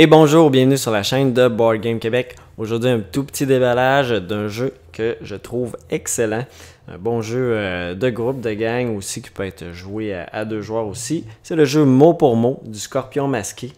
Et bonjour, bienvenue sur la chaîne de Board Game Québec. Aujourd'hui, un tout petit déballage d'un jeu que je trouve excellent. Un bon jeu euh, de groupe, de gang aussi, qui peut être joué à, deux joueurs aussi. C'est le jeu mot pour mot du Scorpion Masqué.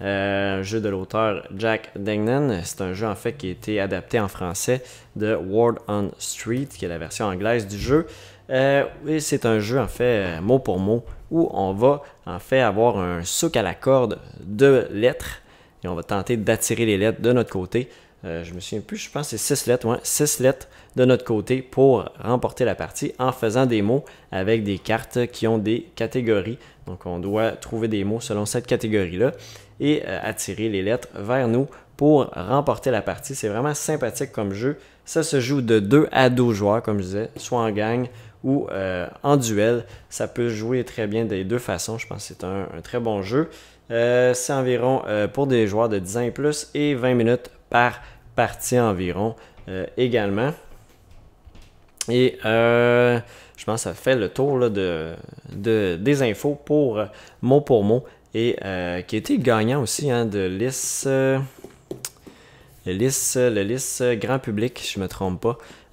Euh, un jeu de l'auteur Jack Dengnan. C'est un jeu en fait qui a été adapté en français de World on Street, qui est la version anglaise du jeu. Euh, et c'est un jeu en fait mot pour mot où on va en fait avoir un souk à la corde de lettres et on va tenter d'attirer les lettres de notre côté. Euh, je me souviens plus, je pense que c'est 6 lettres, ouais, 6 lettres de notre côté pour remporter la partie en faisant des mots avec des cartes qui ont des catégories. Donc on doit trouver des mots selon cette catégorie-là et euh, attirer les lettres vers nous pour remporter la partie. C'est vraiment sympathique comme jeu. Ça se joue de 2 à 12 joueurs, comme je disais, soit en gang ou euh, en duel. Ça peut jouer très bien des deux façons. Je pense que c'est un très bon jeu. Euh, c'est environ euh, pour des joueurs de 10 ans et plus et 20 minutes par partie environ euh, également. Et je pense que ça fait le tour de, des infos pour mot pour mot et qui était gagnant aussi hein, de l'IS. grand public, je ne me trompe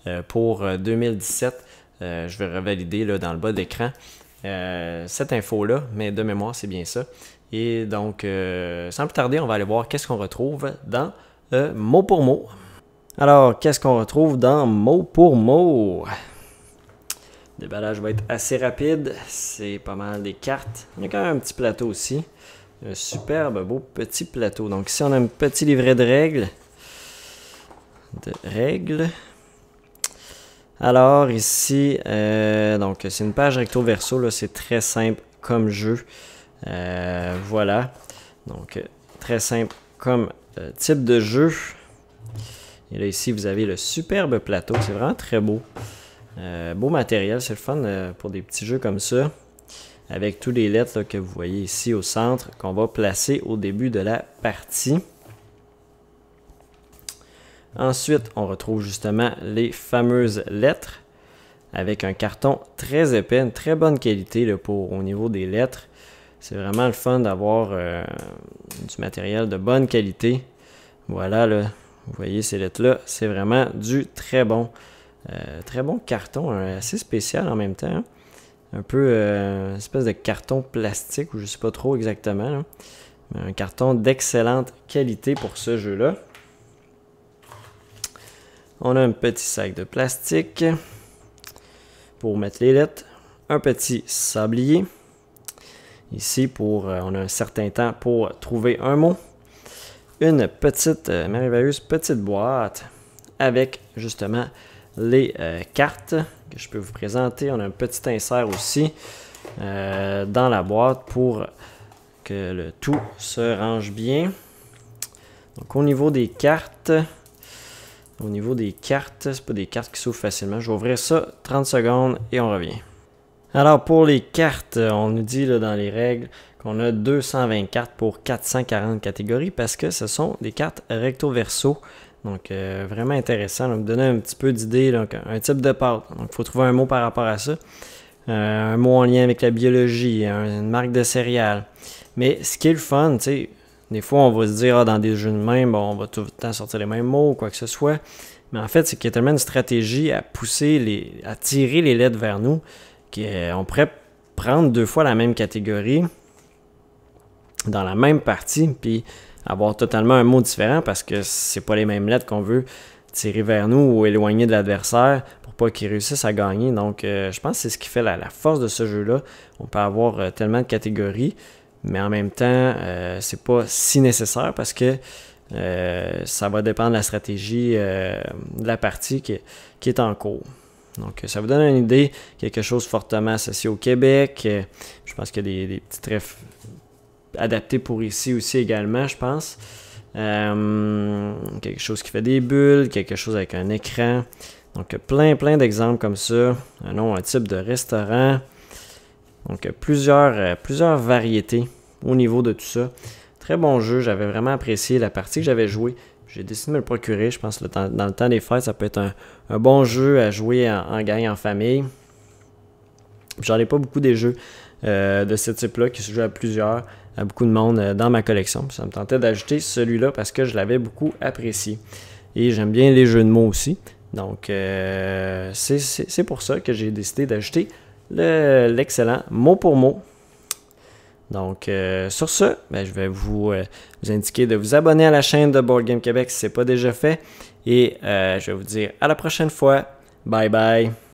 pas, pour 2017. je vais revalider dans le bas d'écran cette info-là, mais de mémoire, c'est bien ça. Et donc, euh, sans plus tarder, on va aller voir qu'est-ce qu'on retrouve dans euh, mot pour mot. Alors, qu'est-ce qu'on retrouve dans mot pour mot Le déballage va être assez rapide. C'est pas mal des cartes. Il y a quand même un petit plateau aussi. Un superbe, beau petit plateau. Donc, ici, on a un petit livret de règles. De règles. Alors, ici, euh, donc c'est une page recto-verso. C'est très simple comme jeu. Euh, voilà. Donc, euh, très simple comme euh, type de jeu. Et là, ici, vous avez le superbe plateau. C'est vraiment très beau. beau matériel, c'est le fun pour des petits jeux comme ça. Avec tous les lettres que vous voyez ici au centre, qu'on va placer au début de la partie. Ensuite, on retrouve justement les fameuses lettres avec un carton très épais, une très bonne qualité pour, au niveau des lettres. C'est vraiment le fun d'avoir euh, du matériel de bonne qualité. Voilà, là, vous voyez ces lettres-là, c'est vraiment du très bon. Euh, très bon carton, hein, assez spécial en même temps. Hein. Un peu euh, une espèce de carton plastique, ou je sais pas trop exactement. un carton d'excellente qualité pour ce jeu-là. On a un petit sac de plastique pour mettre les lettres. Un petit sablier. Ici, pour, euh, on a un certain temps pour trouver un mot. Une petite, euh, merveilleuse petite boîte avec justement les euh, cartes que je peux vous présenter. On a un petit insert aussi dans la boîte pour que le tout se range bien. Donc au niveau des cartes, au niveau des cartes, c'est pas des cartes qui s'ouvrent facilement. Je vais ouvrir ça 30 secondes et on revient. Alors pour les cartes, euh, on nous dit dans les règles qu'on a 224 cartes pour 440 catégories parce que ce sont des cartes recto-verso. Donc euh, vraiment intéressant. Donc, donner un petit peu d'idée, un type de pâte. Donc il faut trouver un mot par rapport à ça. Euh, un mot en lien avec la biologie, une marque de céréales. Mais ce qui est le fun, tu sais, des fois on va se dire ah, dans des jeux de main, bon, on va tout le temps sortir les mêmes mots ou quoi que ce soit. Mais en fait, c'est qu'il y a tellement une stratégie à pousser, les, à tirer les lettres vers nous euh, on pourrait prendre deux fois la même catégorie dans la même partie, puis avoir totalement un mot différent parce que c'est pas les mêmes lettres qu'on veut tirer vers nous ou éloigner de l'adversaire pour pas qu'il réussisse à gagner. Donc, euh, je pense que c'est ce qui fait la, force de ce jeu-là. On peut avoir euh, tellement de catégories, mais en même temps, c'est pas si nécessaire parce que ça va dépendre de la stratégie de la partie qui est en cours. Donc, euh, ça vous donne une idée, quelque chose fortement associé au Québec. Euh, je pense qu'il y a des, petits trèfles adaptés pour ici aussi également, je pense. Euh, quelque chose qui fait des bulles, quelque chose avec un écran. Donc, plein, plein d'exemples comme ça. Un nom, un type de restaurant. Donc, plusieurs, plusieurs variétés au niveau de tout ça. Très bon jeu, j'avais vraiment apprécié la partie que j'avais jouée. J'ai décidé de me le procurer. Je pense que dans, le temps des fêtes, ça peut être un, bon jeu à jouer en, gang, en famille. J'en ai pas beaucoup des jeux euh, de ce type-là qui se jouent à plusieurs, à beaucoup de monde euh, dans ma collection. Ça me tentait d'ajouter celui-là parce que je l'avais beaucoup apprécié. Et j'aime bien les jeux de mots aussi. Donc, euh, c'est pour ça que j'ai décidé d'ajouter l'excellent mot pour mot donc, euh, sur ce, ben, je vais vous, euh, vous, indiquer de vous abonner à la chaîne de Board Game Québec si ce n'est pas déjà fait. Et euh, je vais vous dire à la prochaine fois. Bye bye.